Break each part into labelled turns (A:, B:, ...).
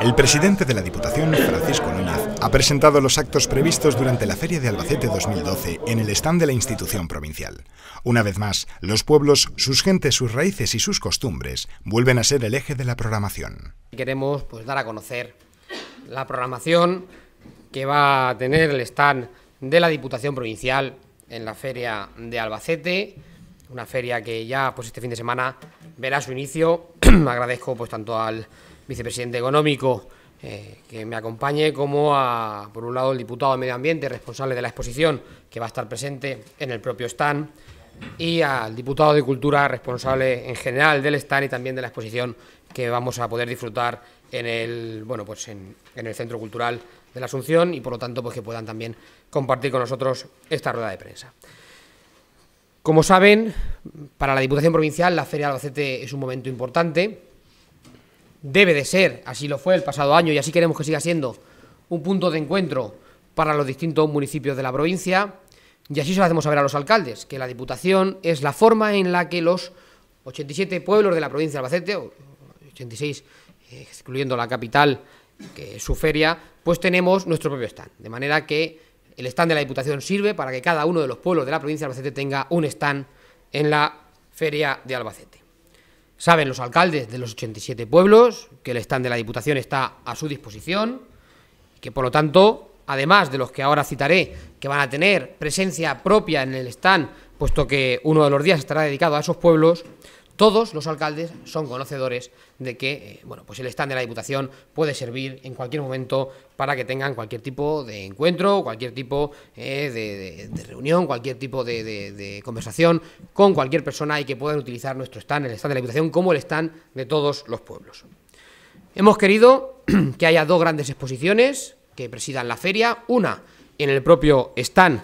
A: El presidente de la Diputación, Francisco Núñez, ha presentado los actos previstos durante la Feria de Albacete 2012 en el stand de la institución provincial. Una vez más, los pueblos, sus gentes, sus raíces y sus costumbres vuelven a ser el eje de la programación.
B: Queremos pues, dar a conocer la programación que va a tener el stand de la Diputación Provincial en la Feria de Albacete, una feria que ya pues, este fin de semana verá su inicio. Agradezco pues, tanto al vicepresidente económico eh, que me acompañe, como a, por un lado, el diputado de Medio Ambiente, responsable de la exposición, que va a estar presente en el propio stand, y al diputado de Cultura, responsable en general del stand y también de la exposición que vamos a poder disfrutar en el, bueno, pues en, el Centro Cultural de la Asunción y, por lo tanto, pues que puedan también compartir con nosotros esta rueda de prensa. Como saben, para la Diputación Provincial la Feria de Albacete es un momento importante debe de ser, así lo fue el pasado año y así queremos que siga siendo, un punto de encuentro para los distintos municipios de la provincia. Y así se lo hacemos saber a los alcaldes, que la Diputación es la forma en la que los 87 pueblos de la provincia de Albacete, 86 eh, excluyendo la capital, que es su feria, pues tenemos nuestro propio stand. De manera que el stand de la Diputación sirve para que cada uno de los pueblos de la provincia de Albacete tenga un stand en la feria de Albacete. Saben los alcaldes de los 87 pueblos que el stand de la Diputación está a su disposición y que, por lo tanto, además de los que ahora citaré, que van a tener presencia propia en el stand, puesto que uno de los días estará dedicado a esos pueblos, todos los alcaldes son conocedores de que eh, bueno, pues el stand de la Diputación puede servir en cualquier momento para que tengan cualquier tipo de encuentro, cualquier tipo eh, de, reunión, cualquier tipo de, de, conversación con cualquier persona y que puedan utilizar nuestro stand, el stand de la Diputación, como el stand de todos los pueblos. Hemos querido que haya dos grandes exposiciones que presidan la feria, una en el propio stand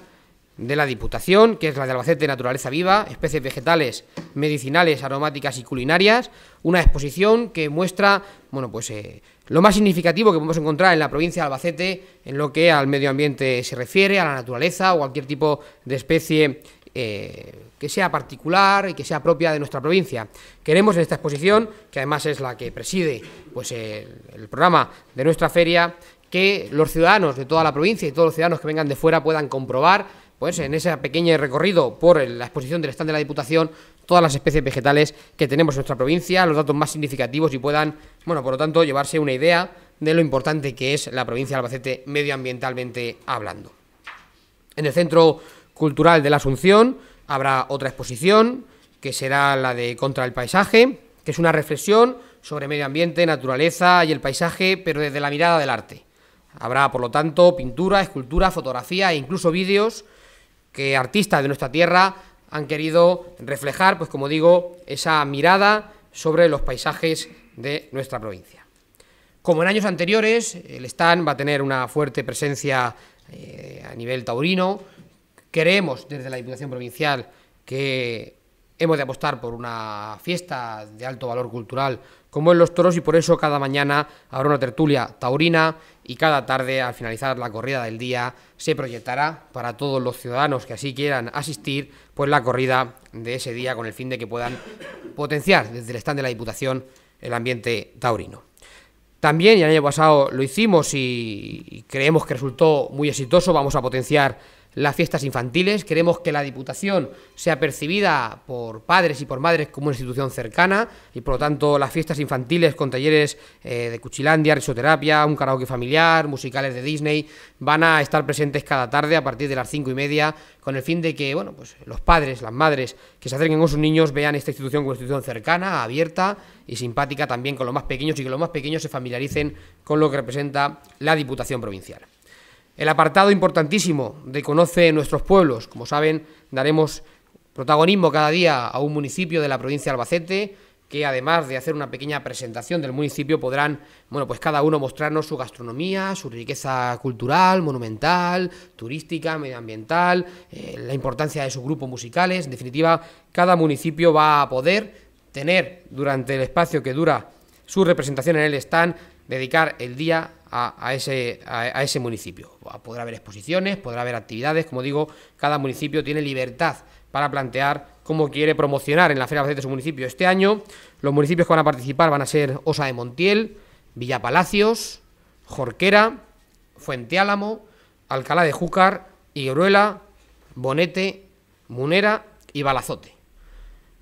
B: de la Diputación, que es la de Albacete Naturaleza Viva, especies vegetales, medicinales, aromáticas y culinarias, una exposición que muestra, bueno, pues eh, lo más significativo que podemos encontrar en la provincia de Albacete en lo que al medio ambiente se refiere, a la naturaleza o cualquier tipo de especie eh, que sea particular y que sea propia de nuestra provincia. Queremos en esta exposición, que además es la que preside pues, el programa de nuestra feria, que los ciudadanos de toda la provincia y todos los ciudadanos que vengan de fuera puedan comprobar pues en ese pequeño recorrido por la exposición del stand de la Diputación, todas las especies vegetales que tenemos en nuestra provincia, los datos más significativos y puedan, bueno, por lo tanto, llevarse una idea de lo importante que es la provincia de Albacete medioambientalmente hablando. En el Centro Cultural de la Asunción habrá otra exposición, que será la de Contra el Paisaje, que es una reflexión sobre medio ambiente, naturaleza y el paisaje, pero desde la mirada del arte. Habrá, por lo tanto, pintura, escultura, fotografía e incluso vídeos que artistas de nuestra tierra han querido reflejar, pues como digo, esa mirada sobre los paisajes de nuestra provincia. Como en años anteriores, el stand va a tener una fuerte presencia eh, a nivel taurino. Queremos desde la Diputación Provincial que Hemos de apostar por una fiesta de alto valor cultural como en los toros y por eso cada mañana habrá una tertulia taurina y cada tarde al finalizar la corrida del día se proyectará para todos los ciudadanos que así quieran asistir pues la corrida de ese día con el fin de que puedan potenciar desde el stand de la Diputación el ambiente taurino. También, y el año pasado lo hicimos y creemos que resultó muy exitoso, vamos a potenciar las fiestas infantiles, queremos que la Diputación sea percibida por padres y por madres como una institución cercana y por lo tanto las fiestas infantiles con talleres eh, de cuchilandia, risoterapia, un karaoke familiar, musicales de Disney, van a estar presentes cada tarde a partir de las cinco y media con el fin de que bueno, pues los padres, las madres que se acerquen con sus niños vean esta institución como una institución cercana, abierta y simpática también con los más pequeños y que los más pequeños se familiaricen con lo que representa la Diputación Provincial el apartado importantísimo de Conoce nuestros pueblos. Como saben, daremos protagonismo cada día a un municipio de la provincia de Albacete, que además de hacer una pequeña presentación del municipio podrán, bueno, pues cada uno mostrarnos su gastronomía, su riqueza cultural, monumental, turística, medioambiental, eh, la importancia de sus grupos musicales. En definitiva, cada municipio va a poder tener durante el espacio que dura su representación en el stand, dedicar el día a, ese, municipio. Podrá haber exposiciones, podrá haber actividades, como digo, cada municipio tiene libertad para plantear cómo quiere promocionar en la Feria de su municipio este año. Los municipios que van a participar van a ser Osa de Montiel, Villapalacios, Jorquera, Fuente Álamo, Alcalá de Júcar, Higueruela, Bonete, Munera y Balazote.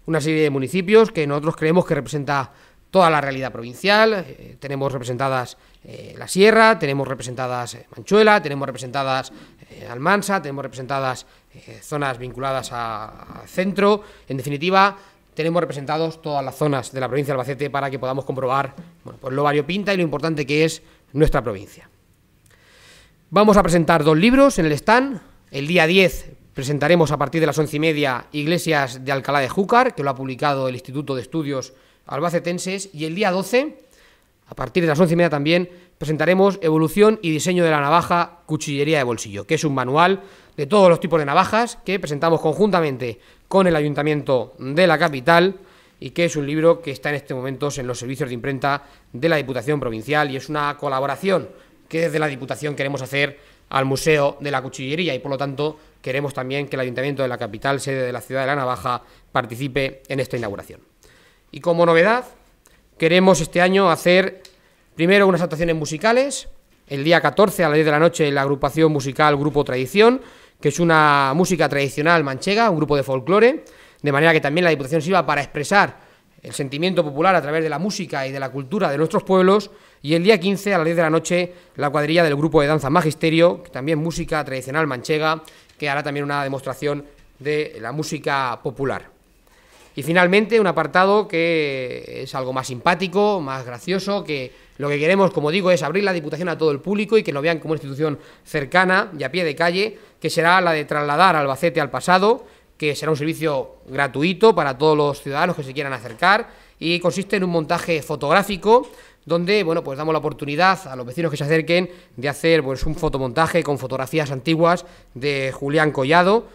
B: Una serie de municipios que nosotros creemos que representa toda la realidad provincial. Eh, tenemos representadas eh, la Sierra, tenemos representadas eh, Manchuela, tenemos representadas Almansa, tenemos representadas zonas vinculadas al centro. En definitiva, tenemos representados todas las zonas de la provincia de Albacete para que podamos comprobar bueno, pues lo variopinta y lo importante que es nuestra provincia. Vamos a presentar dos libros en el stand. El día 10 presentaremos a partir de las once y media Iglesias de Alcalá de Júcar, que lo ha publicado el Instituto de Estudios albacetenses y el día 12, a partir de las once y media también, presentaremos Evolución y Diseño de la Navaja Cuchillería de Bolsillo, que es un manual de todos los tipos de navajas que presentamos conjuntamente con el Ayuntamiento de la Capital y que es un libro que está en este momento en los servicios de imprenta de la Diputación Provincial y es una colaboración que desde la Diputación queremos hacer al Museo de la Cuchillería y por lo tanto queremos también que el Ayuntamiento de la Capital, sede de la ciudad de la Navaja, participe en esta inauguración. Y como novedad, queremos este año hacer primero unas actuaciones musicales. El día 14 a las 10 de la noche la agrupación musical Grupo Tradición, que es una música tradicional manchega, un grupo de folclore, de manera que también la Diputación sirva para expresar el sentimiento popular a través de la música y de la cultura de nuestros pueblos, y el día 15 a las 10 de la noche la cuadrilla del grupo de danza Magisterio, que también música tradicional manchega, que hará también una demostración de la música popular. Y finalmente un apartado que es algo más simpático, más gracioso, que lo que queremos, como digo, es abrir la Diputación a todo el público y que lo vean como una institución cercana y a pie de calle, que será la de trasladar Albacete al pasado, que será un servicio gratuito para todos los ciudadanos que se quieran acercar y consiste en un montaje fotográfico donde bueno, pues damos la oportunidad a los vecinos que se acerquen de hacer pues, un fotomontaje con fotografías antiguas de Julián Collado,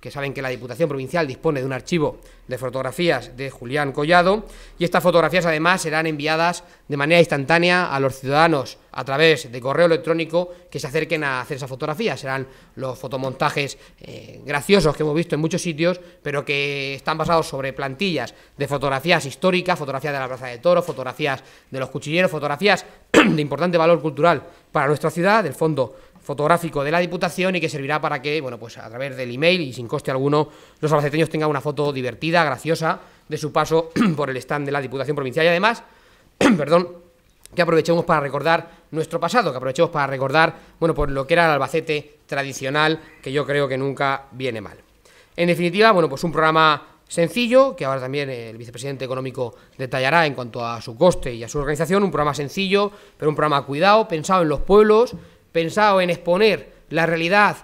B: que saben que la Diputación Provincial dispone de un archivo de fotografías de Julián Collado y estas fotografías además serán enviadas de manera instantánea a los ciudadanos a través de correo electrónico que se acerquen a hacer esas fotografías. Serán los fotomontajes eh, graciosos que hemos visto en muchos sitios, pero que están basados sobre plantillas de fotografías históricas, fotografías de la Plaza de Toro, fotografías de los cuchilleros, fotografías de importante valor cultural para nuestra ciudad, del fondo fotográfico de la Diputación y que servirá para que, bueno, pues a través del email y sin coste alguno, los albaceteños tengan una foto divertida, graciosa, de su paso por el stand de la Diputación Provincial. Y además, perdón, que aprovechemos para recordar nuestro pasado, que aprovechemos para recordar, bueno, por pues lo que era el Albacete tradicional, que yo creo que nunca viene mal. En definitiva, bueno, pues un programa sencillo, que ahora también el vicepresidente económico detallará en cuanto a su coste y a su organización, un programa sencillo, pero un programa cuidado, pensado en los pueblos, pensado en exponer la realidad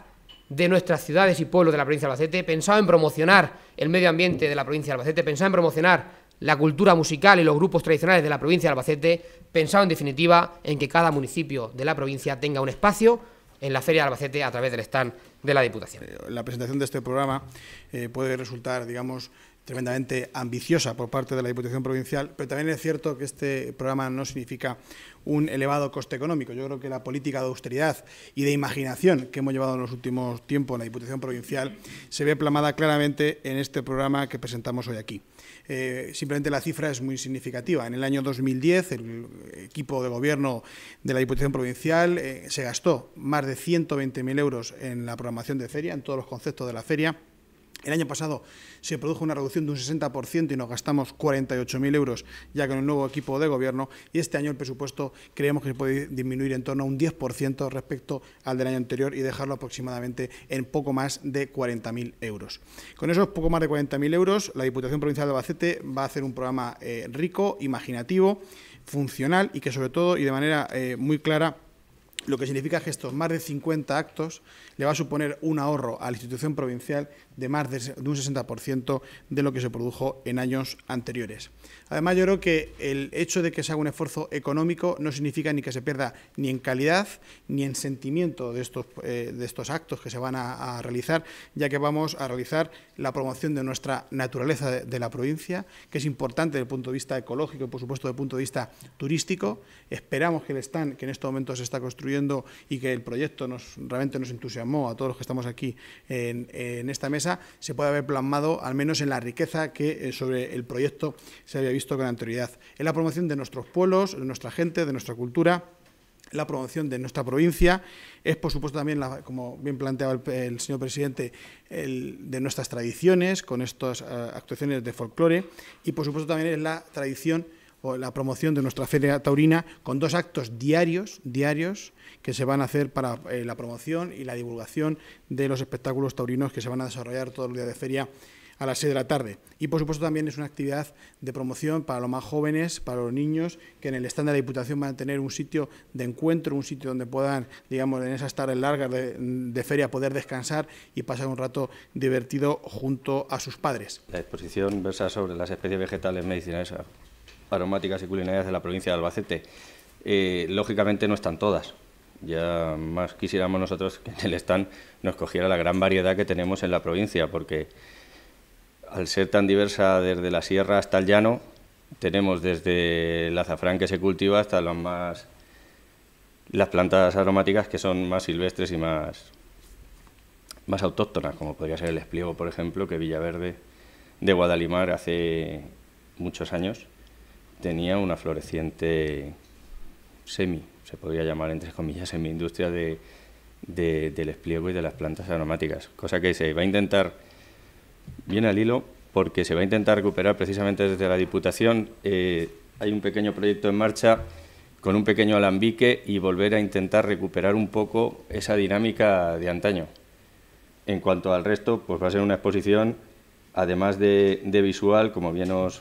B: de nuestras ciudades y pueblos de la provincia de Albacete, pensado en promocionar el medio ambiente de la provincia de Albacete, pensado en promocionar la cultura musical y los grupos tradicionales de la provincia de Albacete, pensado en definitiva en que cada municipio de la provincia tenga un espacio en la Feria de Albacete a través del stand de la Diputación. Eh, la presentación de este programa eh, puede resultar, digamos, tremendamente
A: ambiciosa por parte de la Diputación Provincial, pero también es cierto que este programa no significa un elevado coste económico. Yo creo que la política de austeridad y de imaginación que hemos llevado en los últimos tiempos en la Diputación Provincial se ve plamada claramente en este programa que presentamos hoy aquí. Eh, simplemente la cifra es muy significativa. En el año 2010, el equipo de gobierno de la Diputación Provincial eh, se gastó más de 120.000 euros en la programación de feria, en todos los conceptos de la feria el año pasado se produjo una reducción de un 60% y nos gastamos 48.000 euros ya con el nuevo equipo de gobierno y este año el presupuesto creemos que se puede disminuir en torno a un 10% respecto al del año anterior y dejarlo aproximadamente en poco más de 40.000 euros. Con esos poco más de 40.000 euros, la Diputación Provincial de Albacete va a hacer un programa eh, rico, imaginativo, funcional y que sobre todo y de manera eh, muy clara lo que significa que estos más de 50 actos le va a suponer un ahorro a la institución provincial de más de un 60% de lo que se produjo en años anteriores. Además, yo creo que el hecho de que se haga un esfuerzo económico no significa ni que se pierda ni en calidad ni en sentimiento de estos, eh, de estos actos que se van a, realizar, ya que vamos a realizar la promoción de nuestra naturaleza de, la provincia, que es importante desde el punto de vista ecológico y, por supuesto, desde el punto de vista turístico. Esperamos que el stand que en estos momentos se está construyendo y que el proyecto nos, realmente nos entusiasmó a todos los que estamos aquí en, esta mesa, se puede haber plasmado al menos en la riqueza que eh, sobre el proyecto se había visto con anterioridad. En la promoción de nuestros pueblos, de nuestra gente, de nuestra cultura la promoción de nuestra provincia, es por supuesto también, como bien planteaba el, señor presidente, de nuestras tradiciones, con estas eh, actuaciones de folclore, y por supuesto también es la tradición la promoción de nuestra feria taurina con dos actos diarios, diarios que se van a hacer para eh, la promoción y la divulgación de los espectáculos taurinos que se van a desarrollar todo el día de feria a las 6 de la tarde. Y por supuesto también es una actividad de promoción para los más jóvenes, para los niños, que en el stand de la Diputación van a tener un sitio de encuentro, un sitio donde puedan, digamos, en esas tardes largas de feria poder descansar y pasar un rato divertido junto a sus padres.
C: La exposición versa sobre las especies vegetales medicinales aromáticas y culinarias de la provincia de Albacete. Eh, lógicamente no están todas. Ya más quisiéramos nosotros que en el stand nos cogiera la gran variedad que tenemos en la provincia, porque al ser tan diversa desde la sierra hasta el llano, tenemos desde el azafrán que se cultiva hasta las más las plantas aromáticas que son más silvestres y más más autóctonas, como podría ser el espliego, por ejemplo, que Villaverde de Guadalimar hace muchos años tenía una floreciente semi, se podría llamar entre comillas, mi industria de, del espliego y de las plantas aromáticas, cosa que se va a intentar, bien al hilo, porque se va a intentar recuperar precisamente desde la Diputación. Eh, hay un pequeño proyecto en marcha con un pequeño alambique y volver a intentar recuperar un poco esa dinámica de antaño. En cuanto al resto, pues va a ser una exposición, además de, de visual, como bien os,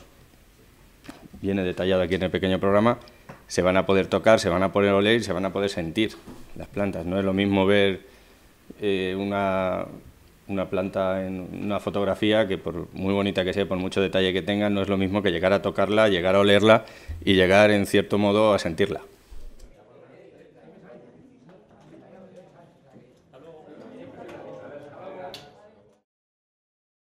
C: viene detallado aquí en el pequeño programa, se van a poder tocar, se van a poder oler y se van a poder sentir las plantas. No es lo mismo ver eh, una, una, planta en una fotografía que por muy bonita que sea, por mucho detalle que tenga, no es lo mismo que llegar a tocarla, llegar a olerla y llegar en cierto modo a sentirla.